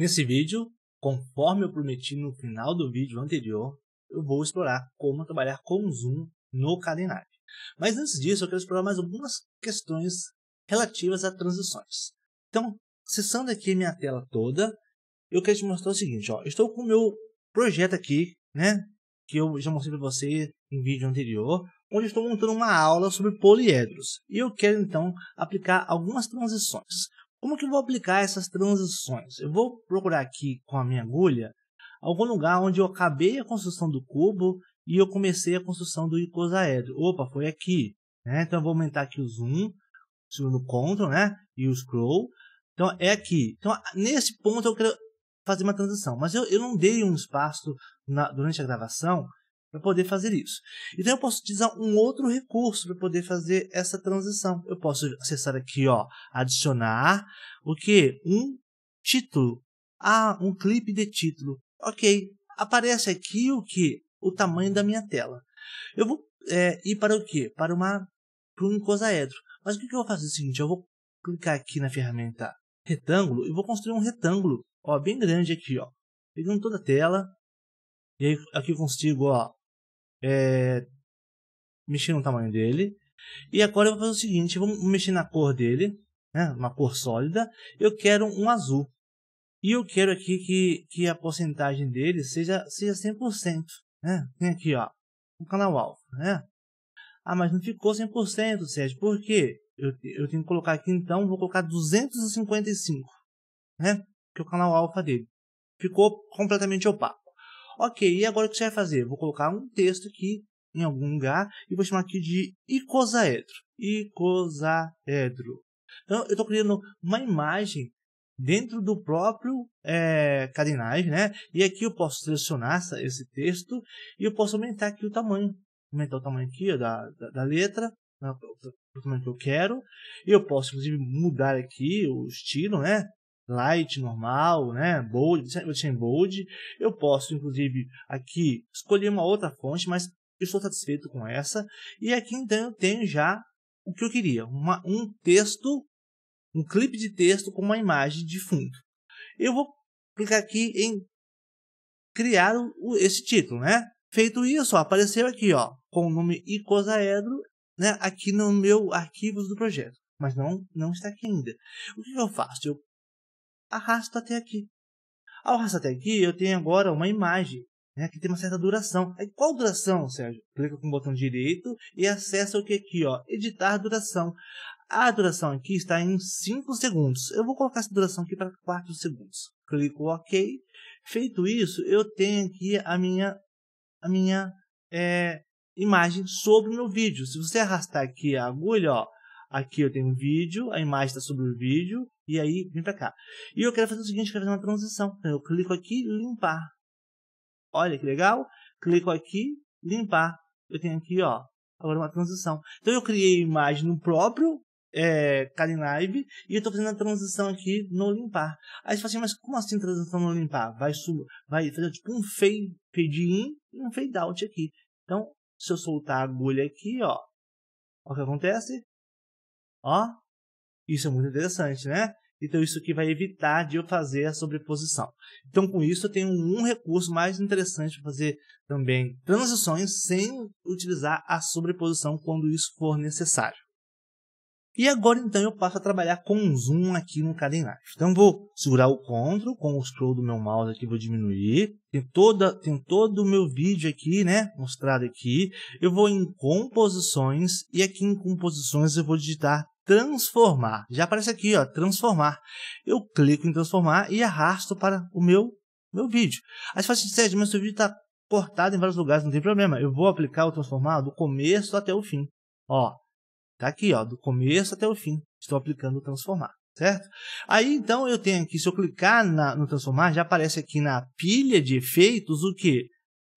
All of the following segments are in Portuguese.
Nesse vídeo, conforme eu prometi no final do vídeo anterior, eu vou explorar como trabalhar com zoom no cadenário. Mas antes disso, eu quero explorar mais algumas questões relativas a transições. Então, acessando aqui minha tela toda, eu quero te mostrar o seguinte, ó, estou com o meu projeto aqui, né, que eu já mostrei para você em vídeo anterior, onde estou montando uma aula sobre poliedros. E eu quero então aplicar algumas transições. Como que eu vou aplicar essas transições? Eu vou procurar aqui com a minha agulha algum lugar onde eu acabei a construção do cubo e eu comecei a construção do icosaedro. Opa, foi aqui. Né? Então eu vou aumentar aqui o zoom, no Ctrl né? e o scroll. Então é aqui. Então nesse ponto eu quero fazer uma transição, mas eu, eu não dei um espaço na, durante a gravação para poder fazer isso. Então eu posso utilizar um outro recurso para poder fazer essa transição. Eu posso acessar aqui, ó, adicionar o que um título, ah, um clipe de título. Ok, aparece aqui o que o tamanho da minha tela. Eu vou é, ir para o que? Para uma para um cosaedro. Mas o que, que eu vou fazer? É o seguinte, eu vou clicar aqui na ferramenta retângulo e vou construir um retângulo, ó, bem grande aqui, ó. Pegando toda a tela, e aí, aqui eu consigo ó, é, mexer no tamanho dele. E agora eu vou fazer o seguinte, vamos mexer na cor dele, né, uma cor sólida. Eu quero um azul. E eu quero aqui que, que a porcentagem dele seja, seja 100%. Né? Tem aqui, ó, o canal alfa Né? Ah, mas não ficou 100%, Sérgio. Por quê? Eu, eu tenho que colocar aqui, então, vou colocar 255. Né? Que é o canal alfa dele. Ficou completamente opaco. Ok, e agora o que você vai fazer? Vou colocar um texto aqui em algum lugar e vou chamar aqui de icosaedro. Icosaedro. Então, eu estou criando uma imagem dentro do próprio é, cadenagem, né? E aqui eu posso selecionar esse texto e eu posso aumentar aqui o tamanho. Aumentar o tamanho aqui ó, da, da, da letra, né, o tamanho que eu quero. E Eu posso, inclusive, mudar aqui o estilo, né? light, normal, né? Bold, eu tinha bold. Eu posso, inclusive, aqui escolher uma outra fonte, mas eu estou satisfeito com essa. E aqui então eu tenho já o que eu queria, uma, um texto, um clipe de texto com uma imagem de fundo. Eu vou clicar aqui em criar o, esse título, né? Feito isso, ó, apareceu aqui, ó, com o nome icosaedro, né? Aqui no meu arquivos do projeto, mas não não está aqui ainda. O que eu faço? Eu arrasto até aqui. Ao arrastar até aqui, eu tenho agora uma imagem né, que tem uma certa duração. Aí, qual duração, Sérgio? Clica com o botão direito e acessa o que aqui, ó, editar duração. A duração aqui está em 5 segundos. Eu vou colocar essa duração aqui para 4 segundos. Clico OK. Feito isso, eu tenho aqui a minha, a minha é, imagem sobre o meu vídeo. Se você arrastar aqui a agulha, ó, Aqui eu tenho um vídeo, a imagem está sobre o vídeo, e aí vem para cá. E eu quero fazer o seguinte, eu quero fazer uma transição. Então, eu clico aqui, limpar. Olha que legal. Clico aqui, limpar. Eu tenho aqui, ó, agora uma transição. Então eu criei a imagem no próprio é, Live e eu estou fazendo a transição aqui no limpar. Aí você fala assim, mas como assim transição no limpar? Vai, subir vai fazer tipo um fade, fade in e um fade out aqui. Então, se eu soltar a agulha aqui, ó, o que acontece? Ó, isso é muito interessante, né? Então, isso aqui vai evitar de eu fazer a sobreposição. Então, com isso, eu tenho um recurso mais interessante para fazer também transições sem utilizar a sobreposição quando isso for necessário. E agora então eu passo a trabalhar com um zoom aqui no Kdenlive. Então vou segurar o Ctrl com o scroll do meu mouse aqui, vou diminuir. Tem, toda, tem todo o meu vídeo aqui, né? Mostrado aqui. Eu vou em composições e aqui em composições eu vou digitar transformar. Já aparece aqui, ó, transformar. Eu clico em transformar e arrasto para o meu meu vídeo. Aí você fala assim, mas seu vídeo está cortado em vários lugares, não tem problema. Eu vou aplicar o transformar do começo até o fim. Ó, Tá aqui, ó, do começo até o fim. Estou aplicando o transformar, certo? Aí então eu tenho aqui, se eu clicar na, no transformar, já aparece aqui na pilha de efeitos o que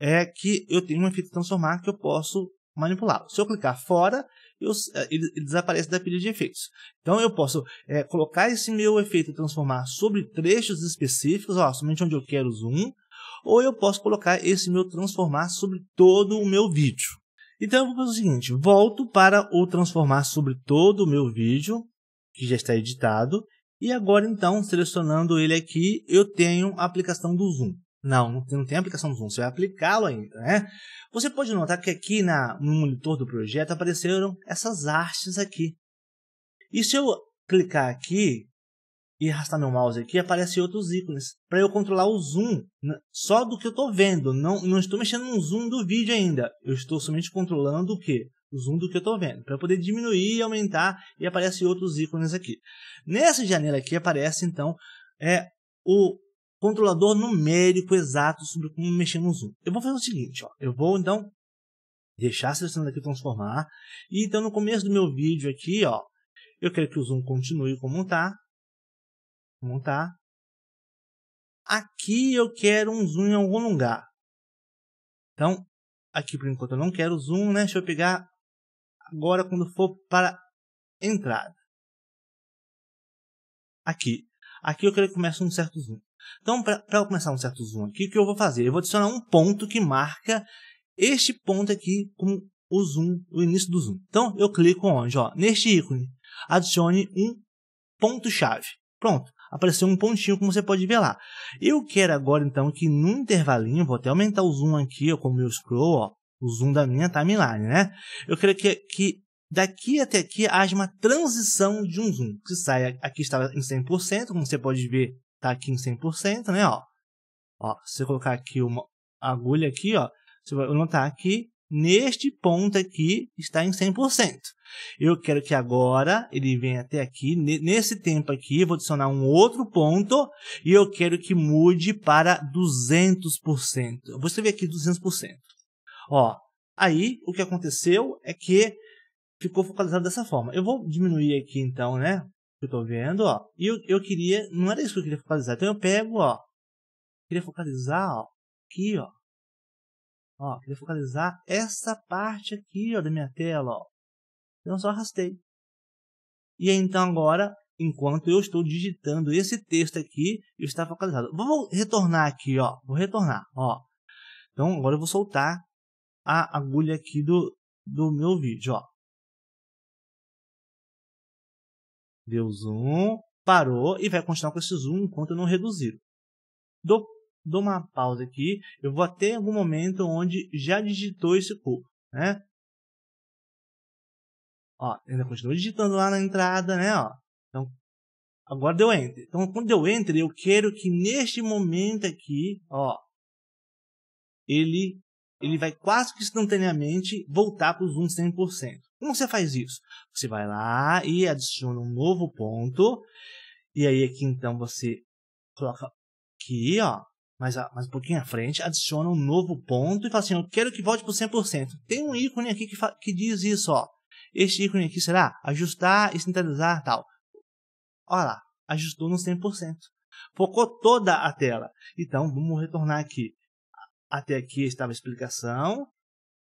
é que eu tenho um efeito transformar que eu posso manipular. Se eu clicar fora, eu, eh, ele, ele, desaparece da pilha de efeitos. Então eu posso é, colocar esse meu efeito transformar sobre trechos específicos, ó, somente onde eu quero zoom, ou eu posso colocar esse meu transformar sobre todo o meu vídeo. Então eu vou fazer o seguinte, volto para o transformar sobre todo o meu vídeo, que já está editado, e agora então, selecionando ele aqui, eu tenho a aplicação do Zoom. Não, não tem, aplicação do Zoom, você vai aplicá-lo ainda, né? Você pode notar que aqui na, no monitor do projeto apareceram essas artes aqui. E se eu clicar aqui, e arrastar meu mouse aqui, aparecem outros ícones para eu controlar o zoom né, só do que eu estou vendo. Não, não estou mexendo no zoom do vídeo ainda. Eu estou somente controlando o que? O zoom do que eu estou vendo. Para poder diminuir e aumentar e aparecem outros ícones aqui. Nessa janela aqui aparece então é o controlador numérico exato sobre como mexer no zoom. Eu vou fazer o seguinte, ó. Eu vou então deixar selecionado aqui transformar e então no começo do meu vídeo aqui, ó, eu quero que o zoom continue como está, montar. Aqui eu quero um zoom em algum lugar. Então, aqui por enquanto eu não quero zoom, né? Deixa eu pegar agora quando for para entrada. Aqui. Aqui eu quero que comece um certo zoom. Então, para começar um certo zoom aqui, o que eu vou fazer? Eu vou adicionar um ponto que marca este ponto aqui como o zoom, o início do zoom. Então, eu clico onde? Ó, neste ícone. Adicione um ponto-chave. Pronto apareceu um pontinho como você pode ver lá. Eu quero agora então que no intervalinho, vou até aumentar o zoom aqui ó, com o meu scroll, ó, o zoom da minha timeline, né? Eu quero que, que daqui até aqui haja uma transição de um zoom, que saia, aqui estava em 100%, como você pode ver, está aqui em 100%, né? Ó, ó, se eu colocar aqui uma agulha aqui, ó, você vai notar aqui neste ponto aqui está em 100%. Eu quero que agora ele venha até aqui, nesse tempo aqui, vou adicionar um outro ponto e eu quero que mude para 200%. Eu vou escrever aqui 200%. Ó, aí o que aconteceu é que ficou focalizado dessa forma. Eu vou diminuir aqui então, né? Eu estou vendo, ó. E eu, eu queria, não era isso que eu queria focalizar. Então eu pego, ó. Queria focalizar, ó, aqui, ó. Ó, queria focalizar essa parte aqui ó, da minha tela. Ó. Então só arrastei. E então agora, enquanto eu estou digitando esse texto aqui, está focalizado. Vou retornar aqui, ó. Vou retornar, ó. Então agora eu vou soltar a agulha aqui do, do meu vídeo, ó. Deu zoom, parou e vai continuar com esse zoom enquanto eu não reduzir. Dou dou uma pausa aqui, eu vou até algum momento onde já digitou esse corpo, né? Ó, ainda continua digitando lá na entrada, né? Ó, então, agora deu Enter. Então, quando deu Enter, eu quero que neste momento aqui, ó, ele, ele vai quase que instantaneamente voltar para o zoom 100%. Como você faz isso? Você vai lá e adiciona um novo ponto. E aí aqui então você coloca aqui, ó, mas, ah, mas um pouquinho à frente, adiciona um novo ponto e fala assim: eu quero que volte para 100%. Tem um ícone aqui que, que diz isso, ó. Este ícone aqui será ajustar e centralizar tal. Olha lá, ajustou no 100%. Focou toda a tela. Então, vamos retornar aqui. Até aqui estava a explicação.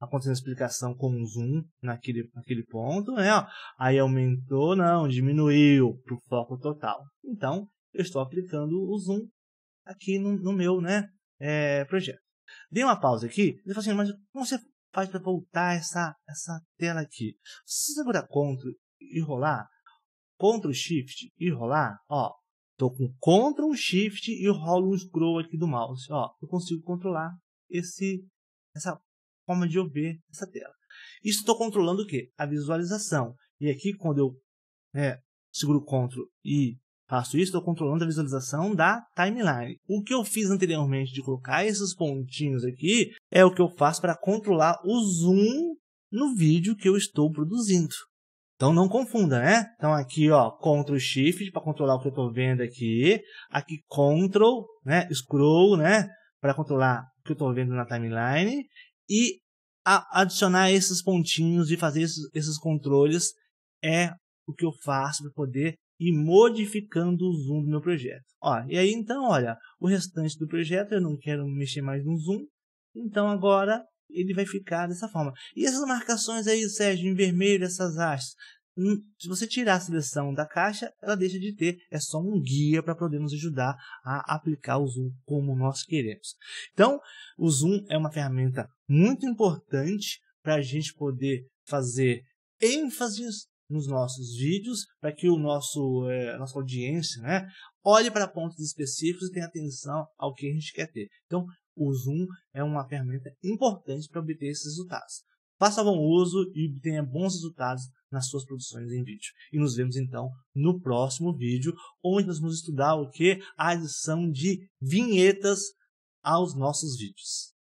aconteceu a explicação com o zoom naquele, naquele ponto, né? Ó. Aí aumentou, não, diminuiu para o foco total. Então, eu estou aplicando o zoom aqui no, no meu né, é, projeto. Dei uma pausa aqui, ele falou assim, mas como você faz para voltar essa, essa tela aqui? Você segura CTRL e rolar? CTRL SHIFT e rolar? Ó, tô com CTRL SHIFT e rolo um scroll aqui do mouse. Ó, eu consigo controlar esse, essa forma de eu ver essa tela. Isso estou controlando o que? A visualização. E aqui, quando eu eh, seguro CTRL e Faço isso, estou controlando a visualização da timeline. O que eu fiz anteriormente de colocar esses pontinhos aqui é o que eu faço para controlar o zoom no vídeo que eu estou produzindo. Então não confunda, né? Então aqui, ó, Ctrl Shift para controlar o que eu estou vendo aqui. Aqui Ctrl, né, scroll, né, para controlar o que eu estou vendo na timeline e adicionar esses pontinhos e fazer esses, esses controles é o que eu faço para poder e modificando o zoom do meu projeto. Ó, e aí então, olha, o restante do projeto eu não quero mexer mais no zoom, então agora ele vai ficar dessa forma. E essas marcações aí, Sérgio, em vermelho, essas hastes, hum, se você tirar a seleção da caixa, ela deixa de ter, é só um guia para poder nos ajudar a aplicar o zoom como nós queremos. Então, o zoom é uma ferramenta muito importante para a gente poder fazer ênfases nos nossos vídeos, para que o nosso, é, a nossa audiência né, olhe para pontos específicos e tenha atenção ao que a gente quer ter. Então, o Zoom é uma ferramenta importante para obter esses resultados. Faça bom uso e obtenha bons resultados nas suas produções em vídeo. E nos vemos então no próximo vídeo, onde nós vamos estudar o que? A adição de vinhetas aos nossos vídeos.